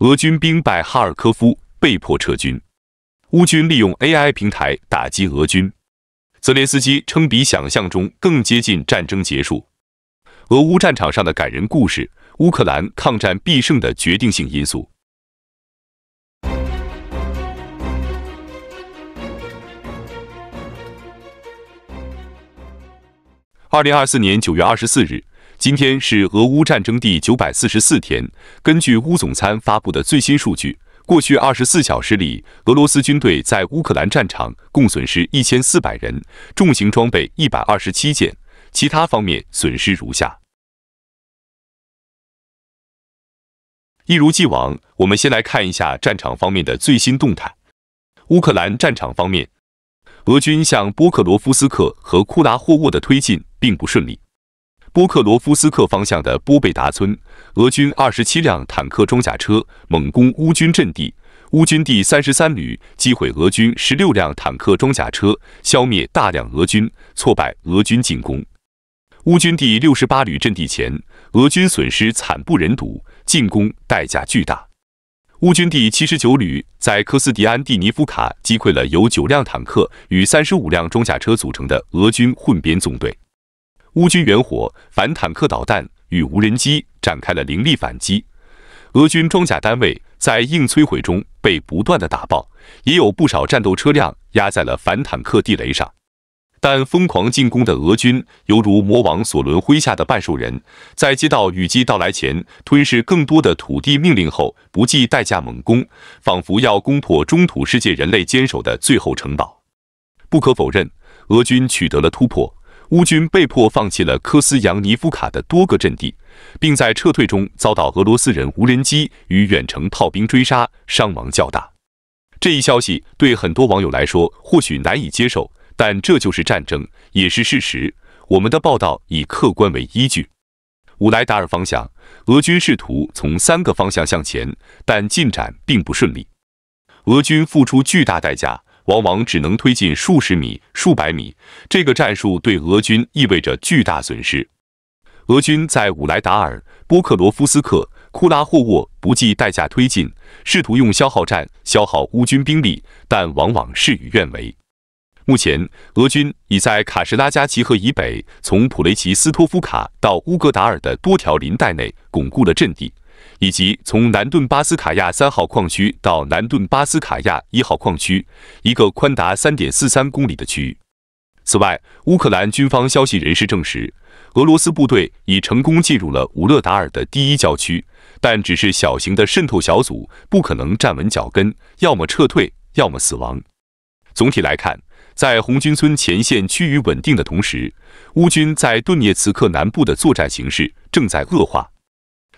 俄军兵败哈尔科夫，被迫撤军。乌军利用 AI 平台打击俄军。泽连斯基称比想象中更接近战争结束。俄乌战场上的感人故事，乌克兰抗战必胜的决定性因素。二零二四年九月二十四日。今天是俄乌战争第九百四十四天。根据乌总参发布的最新数据，过去二十四小时里，俄罗斯军队在乌克兰战场共损失一千四百人，重型装备一百二十七件。其他方面损失如下。一如既往，我们先来看一下战场方面的最新动态。乌克兰战场方面，俄军向波克罗夫斯克和库拉霍沃的推进并不顺利。波克罗夫斯克方向的波贝达村，俄军二十七辆坦克装甲车猛攻乌军阵地，乌军第三十三旅击毁俄军十六辆坦克装甲车，消灭大量俄军，挫败俄军进攻。乌军第六十八旅阵地前，俄军损失惨不忍睹，进攻代价巨大。乌军第七十九旅在科斯迪安蒂尼夫卡击溃了由九辆坦克与三十五辆装甲车组成的俄军混编纵队。乌军援火反坦克导弹与无人机展开了凌厉反击，俄军装甲单位在硬摧毁中被不断的打爆，也有不少战斗车辆压在了反坦克地雷上。但疯狂进攻的俄军犹如魔王索伦麾下的半兽人，在接到雨季到来前吞噬更多的土地命令后，不计代价猛攻，仿佛要攻破中土世界人类坚守的最后城堡。不可否认，俄军取得了突破。乌军被迫放弃了科斯扬尼夫卡的多个阵地，并在撤退中遭到俄罗斯人无人机与远程炮兵追杀，伤亡较大。这一消息对很多网友来说或许难以接受，但这就是战争，也是事实。我们的报道以客观为依据。乌莱达尔方向，俄军试图从三个方向向前，但进展并不顺利，俄军付出巨大代价。往往只能推进数十米、数百米，这个战术对俄军意味着巨大损失。俄军在乌莱达尔、波克罗夫斯克、库拉霍沃不计代价推进，试图用消耗战消耗乌军兵力，但往往事与愿违。目前，俄军已在卡什拉加齐河以北，从普雷奇斯托夫卡到乌格达尔的多条林带内巩固了阵地。以及从南顿巴斯卡亚三号矿区到南顿巴斯卡亚一号矿区，一个宽达三点四三公里的区域。此外，乌克兰军方消息人士证实，俄罗斯部队已成功进入了武勒达尔的第一郊区，但只是小型的渗透小组，不可能站稳脚跟，要么撤退，要么死亡。总体来看，在红军村前线趋于稳定的同时，乌军在顿涅茨克南部的作战形势正在恶化。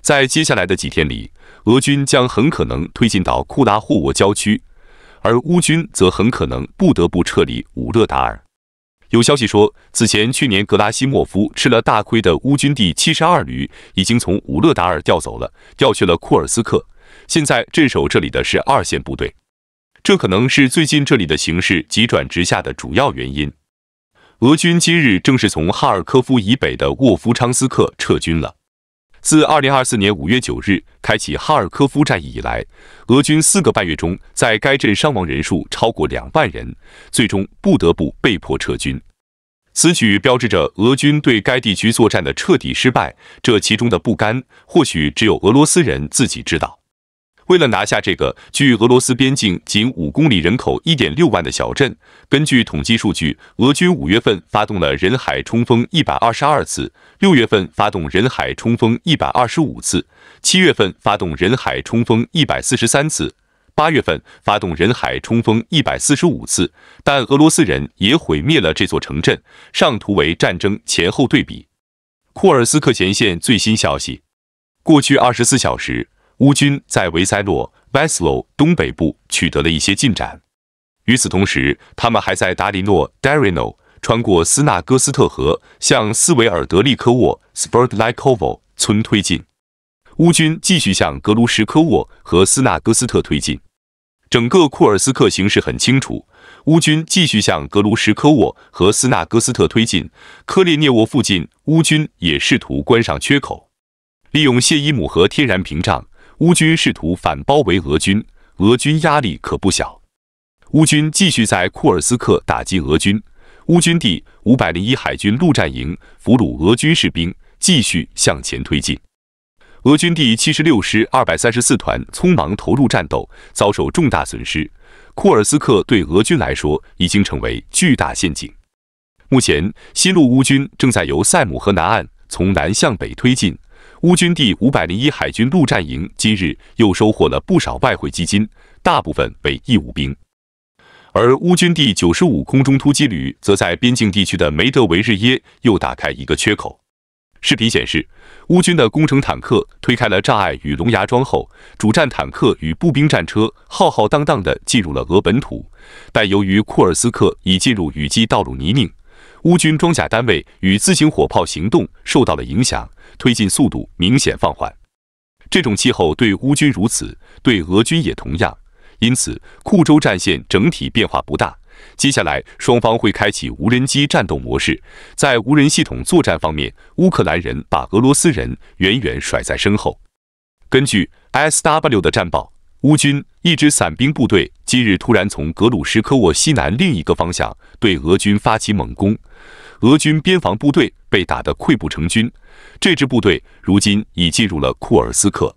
在接下来的几天里，俄军将很可能推进到库拉霍沃郊区，而乌军则很可能不得不撤离武勒达尔。有消息说，此前去年格拉西莫夫吃了大亏的乌军第七十二旅已经从武勒达尔调走了，调去了库尔斯克。现在镇守这里的是二线部队，这可能是最近这里的形势急转直下的主要原因。俄军今日正是从哈尔科夫以北的沃夫昌斯克撤军了。自2024年5月9日开启哈尔科夫战役以来，俄军四个半月中在该镇伤亡人数超过两万人，最终不得不被迫撤军。此举标志着俄军对该地区作战的彻底失败。这其中的不甘，或许只有俄罗斯人自己知道。为了拿下这个距俄罗斯边境仅五公里、人口一点六万的小镇，根据统计数据，俄军五月份发动了人海冲锋一百二十二次，六月份发动人海冲锋一百二十五次，七月份发动人海冲锋一百四十三次，八月份发动人海冲锋一百四十五次。但俄罗斯人也毁灭了这座城镇。上图为战争前后对比，库尔斯克前线最新消息：过去二十四小时。乌军在维塞洛 （Veselo） 东北部取得了一些进展。与此同时，他们还在达里诺 （Darino） 穿过斯纳哥斯特河，向斯维尔德利科沃 s p e r d l i k o v o 村推进。乌军继续向格卢什科沃和斯纳哥斯特推进。整个库尔斯克形势很清楚。乌军继续向格卢什科沃和斯纳哥斯特推进。科列涅沃附近，乌军也试图关上缺口，利用谢伊姆河天然屏障。乌军试图反包围俄军，俄军压力可不小。乌军继续在库尔斯克打击俄军，乌军第五百零一海军陆战营俘虏俄军士兵，继续向前推进。俄军第七十六师二百三十四团匆忙投入战斗，遭受重大损失。库尔斯克对俄军来说已经成为巨大陷阱。目前，西路乌军正在由塞姆河南岸从南向北推进。乌军第五百零一海军陆战营今日又收获了不少外汇基金，大部分为义务兵。而乌军第九十五空中突击旅则在边境地区的梅德维日耶又打开一个缺口。视频显示，乌军的工程坦克推开了障碍与龙牙桩后，主战坦克与步兵战车浩浩荡荡地进入了俄本土。但由于库尔斯克已进入雨季，道路泥泞。乌军装甲单位与自行火炮行动受到了影响，推进速度明显放缓。这种气候对乌军如此，对俄军也同样。因此，库州战线整体变化不大。接下来，双方会开启无人机战斗模式。在无人系统作战方面，乌克兰人把俄罗斯人远远甩在身后。根据 S W 的战报。乌军一支伞兵部队今日突然从格鲁什科沃西南另一个方向对俄军发起猛攻，俄军边防部队被打得溃不成军。这支部队如今已进入了库尔斯克。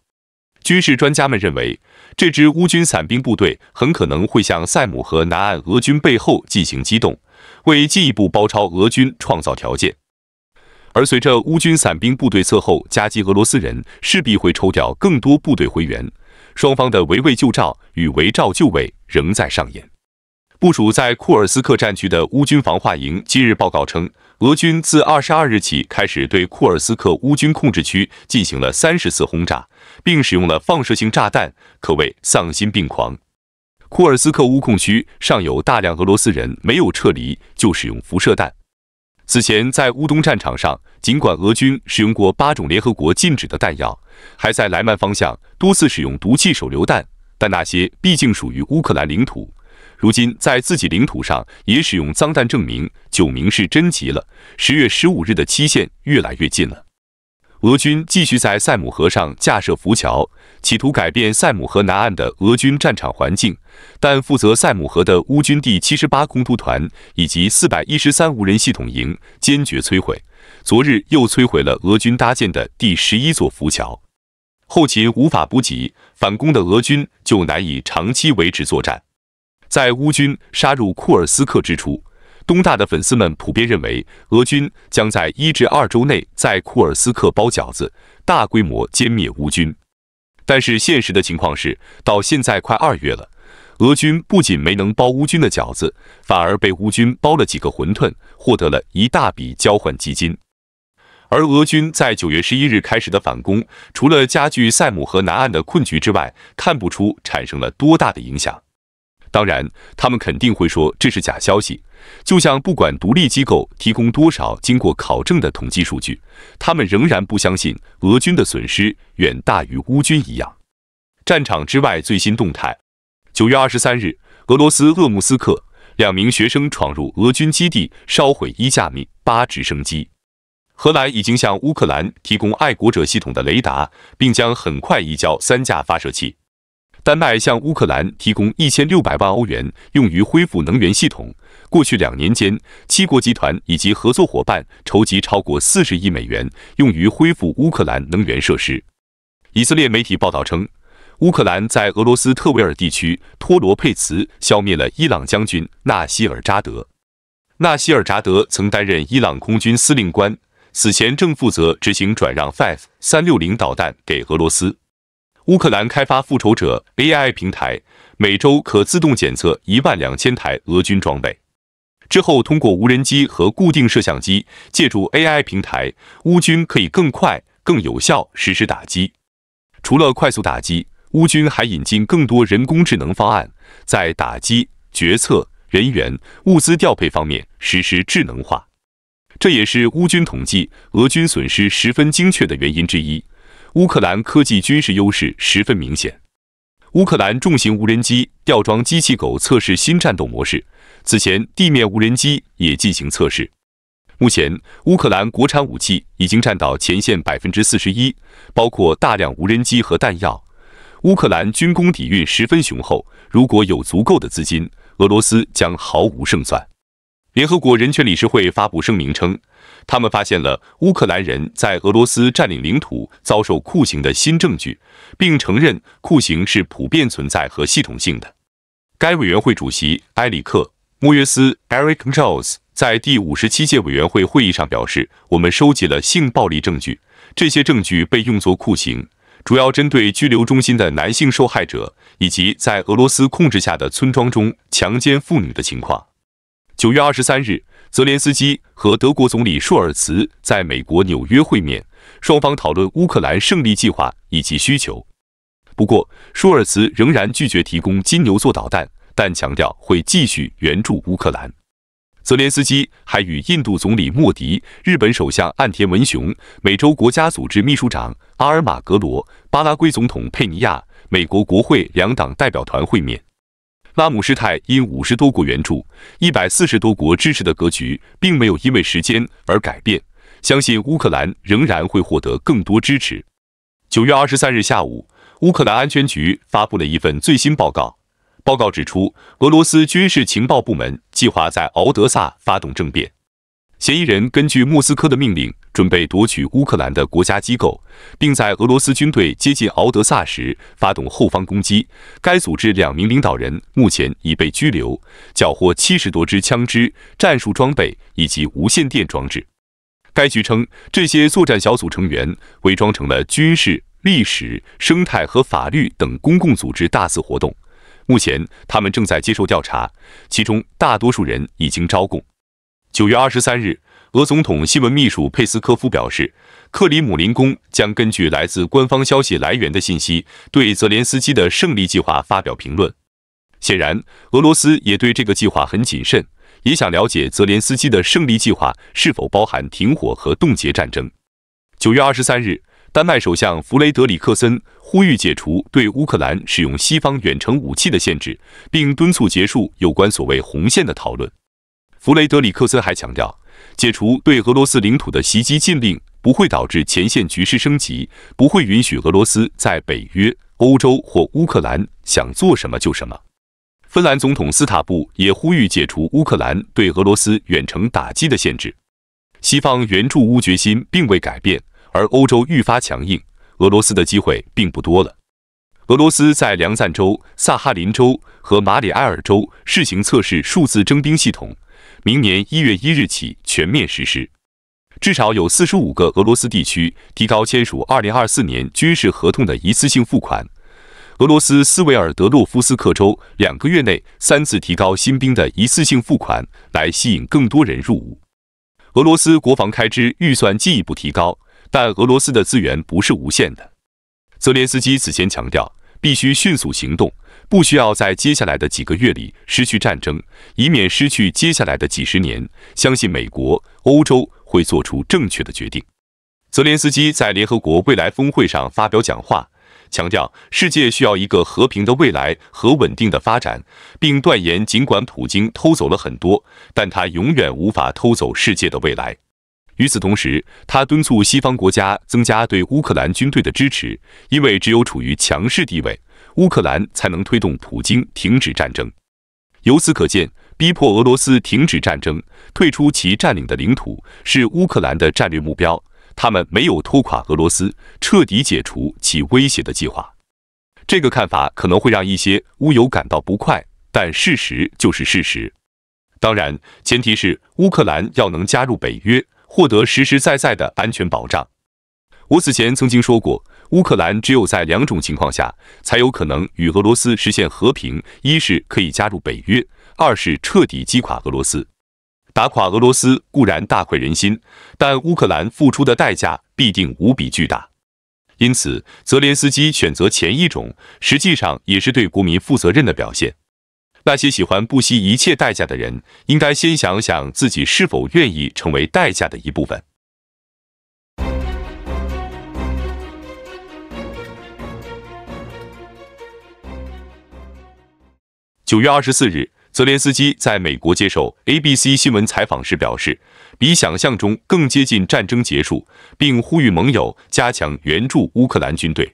军事专家们认为，这支乌军伞兵部队很可能会向塞姆河南岸俄军背后进行机动，为进一步包抄俄军创造条件。而随着乌军伞兵部队侧后夹击俄罗斯人，势必会抽调更多部队回援。双方的围魏救赵与围赵救魏仍在上演。部署在库尔斯克战区的乌军防化营今日报告称，俄军自二十二日起开始对库尔斯克乌军控制区进行了三十次轰炸，并使用了放射性炸弹，可谓丧心病狂。库尔斯克乌控区尚有大量俄罗斯人没有撤离，就使用辐射弹。此前，在乌东战场上，尽管俄军使用过八种联合国禁止的弹药，还在莱曼方向多次使用毒气手榴弹，但那些毕竟属于乌克兰领土。如今，在自己领土上也使用脏弹，证明九名是真急了。十月十五日的期限越来越近了。俄军继续在塞姆河上架设浮桥，企图改变塞姆河南岸的俄军战场环境，但负责塞姆河的乌军第七十八空突团以及四百一十三无人系统营坚决摧毁。昨日又摧毁了俄军搭建的第十一座浮桥，后勤无法补给，反攻的俄军就难以长期维持作战。在乌军杀入库尔斯克之初。东大的粉丝们普遍认为，俄军将在一至二周内在库尔斯克包饺子，大规模歼灭乌军。但是现实的情况是，到现在快二月了，俄军不仅没能包乌军的饺子，反而被乌军包了几个馄饨，获得了一大笔交换基金。而俄军在九月十一日开始的反攻，除了加剧塞姆河南岸的困局之外，看不出产生了多大的影响。当然，他们肯定会说这是假消息，就像不管独立机构提供多少经过考证的统计数据，他们仍然不相信俄军的损失远大于乌军一样。战场之外最新动态：九月二十三日，俄罗斯鄂木斯克两名学生闯入俄军基地，烧毁一架米八直升机。荷兰已经向乌克兰提供爱国者系统的雷达，并将很快移交三架发射器。丹麦向乌克兰提供一千六百万欧元，用于恢复能源系统。过去两年间，七国集团以及合作伙伴筹集超过四十亿美元，用于恢复乌克兰能源设施。以色列媒体报道称，乌克兰在俄罗斯特维尔地区托罗佩茨消灭了伊朗将军纳希尔扎德。纳希尔扎德曾担任伊朗空军司令官，此前正负责执行转让 f i f 三六零导弹给俄罗斯。乌克兰开发复仇者 AI 平台，每周可自动检测一万两千台俄军装备。之后，通过无人机和固定摄像机，借助 AI 平台，乌军可以更快、更有效实施打击。除了快速打击，乌军还引进更多人工智能方案，在打击决策、人员、物资调配方面实施智能化。这也是乌军统计俄军损失十分精确的原因之一。乌克兰科技军事优势十分明显。乌克兰重型无人机吊装机器狗测试新战斗模式，此前地面无人机也进行测试。目前，乌克兰国产武器已经占到前线百分之四十一，包括大量无人机和弹药。乌克兰军工底蕴十分雄厚，如果有足够的资金，俄罗斯将毫无胜算。联合国人权理事会发布声明称。他们发现了乌克兰人在俄罗斯占领领土遭受酷刑的新证据，并承认酷刑是普遍存在和系统性的。该委员会主席埃里克·莫约斯 （Eric Jones） 在第五十七届委员会会议上表示：“我们收集了性暴力证据，这些证据被用作酷刑，主要针对拘留中心的男性受害者，以及在俄罗斯控制下的村庄中强奸妇女的情况。”九月二十三日。泽连斯基和德国总理舒尔茨在美国纽约会面，双方讨论乌克兰胜利计划以及需求。不过，舒尔茨仍然拒绝提供金牛座导弹，但强调会继续援助乌克兰。泽连斯基还与印度总理莫迪、日本首相岸田文雄、美洲国家组织秘书长阿尔马格罗、巴拉圭总统佩尼亚、美国国会两党代表团会面。拉姆施泰因五十多国援助、一百四十多国支持的格局，并没有因为时间而改变。相信乌克兰仍然会获得更多支持。九月二十三日下午，乌克兰安全局发布了一份最新报告，报告指出，俄罗斯军事情报部门计划在敖德萨发动政变。嫌疑人根据莫斯科的命令，准备夺取乌克兰的国家机构，并在俄罗斯军队接近敖德萨时发动后方攻击。该组织两名领导人目前已被拘留，缴获七十多支枪支、战术装备以及无线电装置。该局称，这些作战小组成员伪装成了军事、历史、生态和法律等公共组织，大肆活动。目前，他们正在接受调查，其中大多数人已经招供。九月二十三日，俄总统新闻秘书佩斯科夫表示，克里姆林宫将根据来自官方消息来源的信息，对泽连斯基的胜利计划发表评论。显然，俄罗斯也对这个计划很谨慎，也想了解泽连斯基的胜利计划是否包含停火和冻结战争。九月二十三日，丹麦首相弗雷德里克森呼吁解除对乌克兰使用西方远程武器的限制，并敦促结束有关所谓红线的讨论。弗雷德里克森还强调，解除对俄罗斯领土的袭击禁令不会导致前线局势升级，不会允许俄罗斯在北约、欧洲或乌克兰想做什么就什么。芬兰总统斯塔布也呼吁解除乌克兰对俄罗斯远程打击的限制。西方援助乌决心并未改变，而欧洲愈发强硬，俄罗斯的机会并不多了。俄罗斯在梁赞州、萨哈林州和马里埃尔州试行测试数字征兵系统。明年一月一日起全面实施，至少有四十五个俄罗斯地区提高签署二零二四年军事合同的一次性付款。俄罗斯斯维尔德洛夫斯克州两个月内三次提高新兵的一次性付款，来吸引更多人入伍。俄罗斯国防开支预算进一步提高，但俄罗斯的资源不是无限的。泽连斯基此前强调，必须迅速行动。不需要在接下来的几个月里失去战争，以免失去接下来的几十年。相信美国、欧洲会做出正确的决定。泽连斯基在联合国未来峰会上发表讲话，强调世界需要一个和平的未来和稳定的发展，并断言，尽管普京偷走了很多，但他永远无法偷走世界的未来。与此同时，他敦促西方国家增加对乌克兰军队的支持，因为只有处于强势地位。乌克兰才能推动普京停止战争。由此可见，逼迫俄罗斯停止战争、退出其占领的领土是乌克兰的战略目标。他们没有拖垮俄罗斯、彻底解除其威胁的计划。这个看法可能会让一些乌友感到不快，但事实就是事实。当然，前提是乌克兰要能加入北约，获得实实在在的安全保障。我此前曾经说过。乌克兰只有在两种情况下才有可能与俄罗斯实现和平：一是可以加入北约，二是彻底击垮俄罗斯。打垮俄罗斯固然大快人心，但乌克兰付出的代价必定无比巨大。因此，泽连斯基选择前一种，实际上也是对国民负责任的表现。那些喜欢不惜一切代价的人，应该先想想自己是否愿意成为代价的一部分。九月二十四日，泽连斯基在美国接受 ABC 新闻采访时表示，比想象中更接近战争结束，并呼吁盟友加强援助乌克兰军队。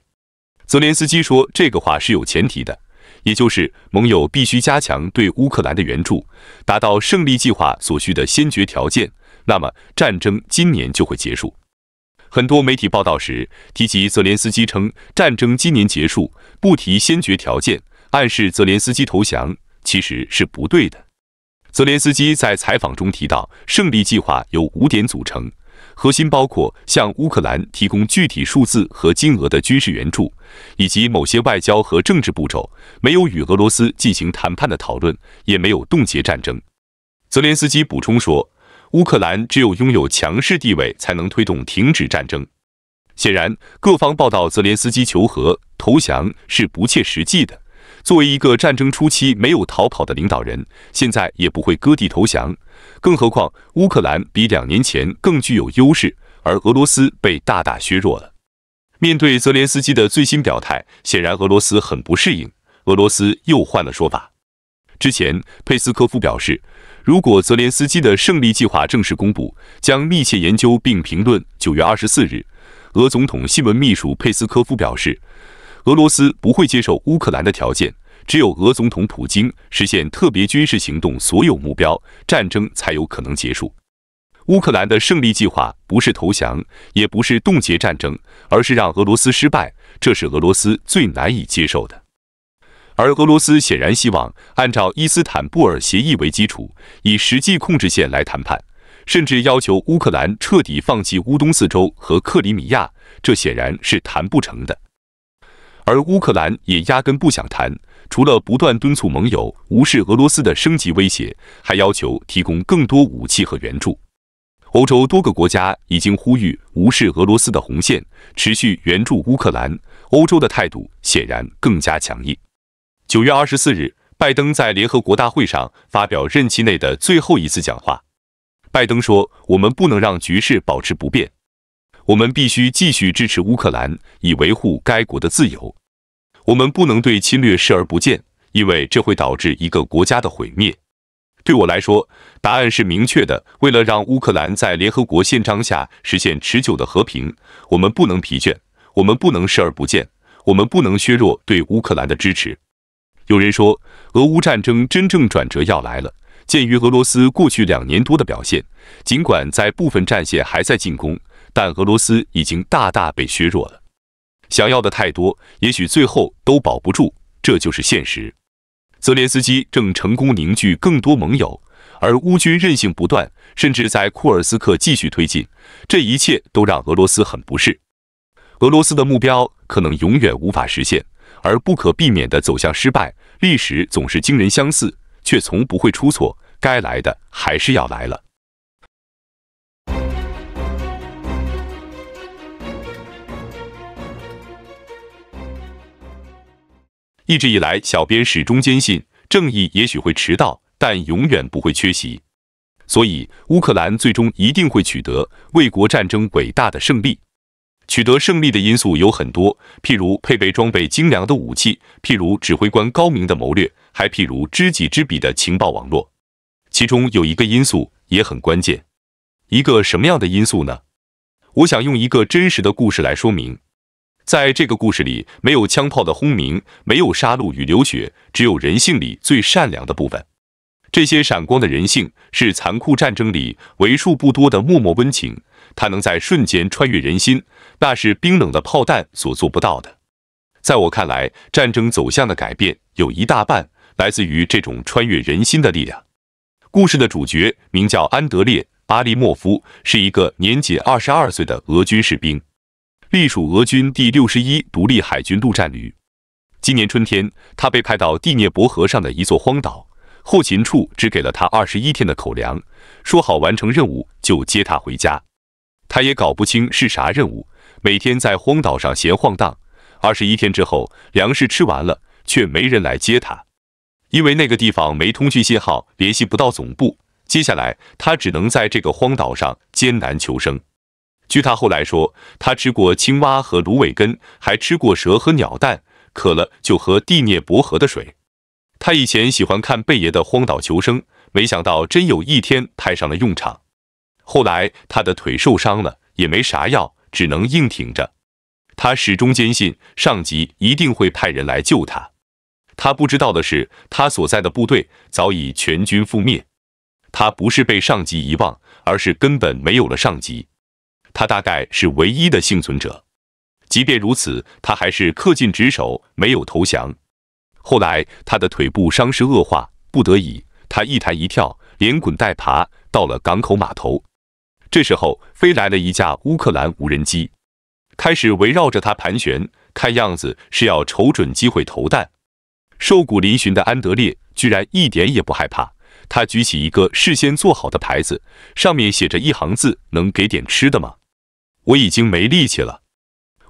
泽连斯基说，这个话是有前提的，也就是盟友必须加强对乌克兰的援助，达到胜利计划所需的先决条件，那么战争今年就会结束。很多媒体报道时提及泽连斯基称，战争今年结束，不提先决条件。暗示泽连斯基投降其实是不对的。泽连斯基在采访中提到，胜利计划由五点组成，核心包括向乌克兰提供具体数字和金额的军事援助，以及某些外交和政治步骤。没有与俄罗斯进行谈判的讨论，也没有冻结战争。泽连斯基补充说，乌克兰只有拥有强势地位，才能推动停止战争。显然，各方报道泽连斯基求和投降是不切实际的。作为一个战争初期没有逃跑的领导人，现在也不会割地投降。更何况乌克兰比两年前更具有优势，而俄罗斯被大大削弱了。面对泽连斯基的最新表态，显然俄罗斯很不适应。俄罗斯又换了说法。之前，佩斯科夫表示，如果泽连斯基的胜利计划正式公布，将密切研究并评论。九月二十四日，俄总统新闻秘书佩斯科夫表示。俄罗斯不会接受乌克兰的条件，只有俄总统普京实现特别军事行动所有目标，战争才有可能结束。乌克兰的胜利计划不是投降，也不是冻结战争，而是让俄罗斯失败，这是俄罗斯最难以接受的。而俄罗斯显然希望按照伊斯坦布尔协议为基础，以实际控制线来谈判，甚至要求乌克兰彻底放弃乌东四州和克里米亚，这显然是谈不成的。而乌克兰也压根不想谈，除了不断敦促盟友无视俄罗斯的升级威胁，还要求提供更多武器和援助。欧洲多个国家已经呼吁无视俄罗斯的红线，持续援助乌克兰。欧洲的态度显然更加强硬。九月二十四日，拜登在联合国大会上发表任期内的最后一次讲话。拜登说：“我们不能让局势保持不变。”我们必须继续支持乌克兰，以维护该国的自由。我们不能对侵略视而不见，因为这会导致一个国家的毁灭。对我来说，答案是明确的：为了让乌克兰在联合国宪章下实现持久的和平，我们不能疲倦，我们不能视而不见，我们不能削弱对乌克兰的支持。有人说，俄乌战争真正转折要来了。鉴于俄罗斯过去两年多的表现，尽管在部分战线还在进攻。但俄罗斯已经大大被削弱了，想要的太多，也许最后都保不住，这就是现实。泽连斯基正成功凝聚更多盟友，而乌军韧性不断，甚至在库尔斯克继续推进，这一切都让俄罗斯很不适。俄罗斯的目标可能永远无法实现，而不可避免地走向失败。历史总是惊人相似，却从不会出错，该来的还是要来了。一直以来，小编始终坚信，正义也许会迟到，但永远不会缺席。所以，乌克兰最终一定会取得卫国战争伟大的胜利。取得胜利的因素有很多，譬如配备装备精良的武器，譬如指挥官高明的谋略，还譬如知己知彼的情报网络。其中有一个因素也很关键，一个什么样的因素呢？我想用一个真实的故事来说明。在这个故事里，没有枪炮的轰鸣，没有杀戮与流血，只有人性里最善良的部分。这些闪光的人性是残酷战争里为数不多的默默温情。它能在瞬间穿越人心，那是冰冷的炮弹所做不到的。在我看来，战争走向的改变有一大半来自于这种穿越人心的力量。故事的主角名叫安德烈·巴利莫夫，是一个年仅二十二岁的俄军士兵。隶属俄军第六十一独立海军陆战旅。今年春天，他被派到第聂伯河上的一座荒岛后勤处，只给了他二十一天的口粮，说好完成任务就接他回家。他也搞不清是啥任务，每天在荒岛上闲晃荡。二十一天之后，粮食吃完了，却没人来接他，因为那个地方没通讯信号，联系不到总部。接下来，他只能在这个荒岛上艰难求生。据他后来说，他吃过青蛙和芦苇根，还吃过蛇和鸟蛋，渴了就喝蒂涅伯河的水。他以前喜欢看贝爷的《荒岛求生》，没想到真有一天派上了用场。后来他的腿受伤了，也没啥药，只能硬挺着。他始终坚信上级一定会派人来救他。他不知道的是，他所在的部队早已全军覆灭。他不是被上级遗忘，而是根本没有了上级。他大概是唯一的幸存者，即便如此，他还是恪尽职守，没有投降。后来，他的腿部伤势恶化，不得已，他一抬一跳，连滚带爬到了港口码头。这时候，飞来了一架乌克兰无人机，开始围绕着他盘旋，看样子是要瞅准机会投弹。瘦骨嶙峋的安德烈居然一点也不害怕，他举起一个事先做好的牌子，上面写着一行字：“能给点吃的吗？”我已经没力气了。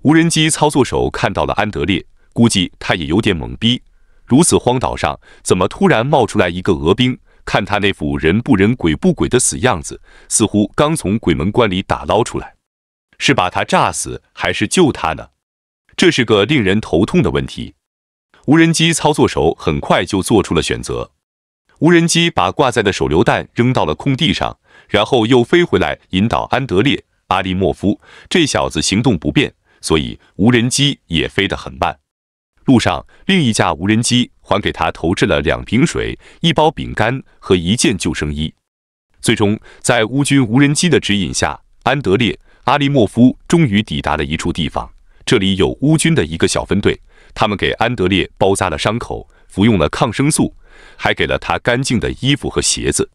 无人机操作手看到了安德烈，估计他也有点懵逼。如此荒岛上，怎么突然冒出来一个俄兵？看他那副人不人鬼不鬼的死样子，似乎刚从鬼门关里打捞出来。是把他炸死，还是救他呢？这是个令人头痛的问题。无人机操作手很快就做出了选择。无人机把挂在的手榴弹扔到了空地上，然后又飞回来引导安德烈。阿利莫夫这小子行动不便，所以无人机也飞得很慢。路上，另一架无人机还给他投掷了两瓶水、一包饼干和一件救生衣。最终，在乌军无人机的指引下，安德烈·阿利莫夫终于抵达了一处地方，这里有乌军的一个小分队。他们给安德烈包扎了伤口，服用了抗生素，还给了他干净的衣服和鞋子。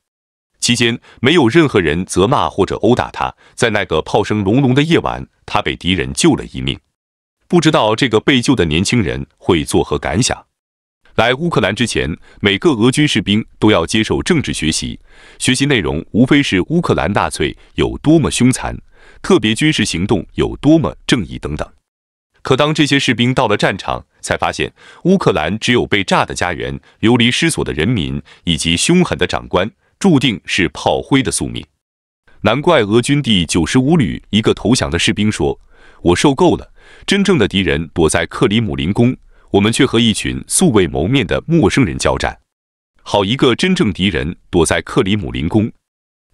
期间没有任何人责骂或者殴打他。在那个炮声隆隆的夜晚，他被敌人救了一命。不知道这个被救的年轻人会作何感想？来乌克兰之前，每个俄军士兵都要接受政治学习，学习内容无非是乌克兰纳粹有多么凶残，特别军事行动有多么正义等等。可当这些士兵到了战场，才发现乌克兰只有被炸的家园、流离失所的人民以及凶狠的长官。注定是炮灰的宿命，难怪俄军第九十五旅一个投降的士兵说：“我受够了，真正的敌人躲在克里姆林宫，我们却和一群素未谋面的陌生人交战。”好一个真正敌人躲在克里姆林宫！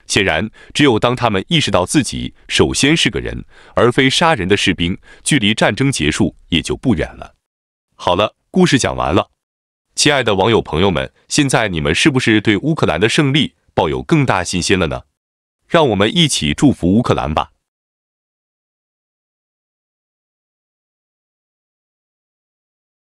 显然，只有当他们意识到自己首先是个人，而非杀人的士兵，距离战争结束也就不远了。好了，故事讲完了。亲爱的网友朋友们，现在你们是不是对乌克兰的胜利抱有更大信心了呢？让我们一起祝福乌克兰吧！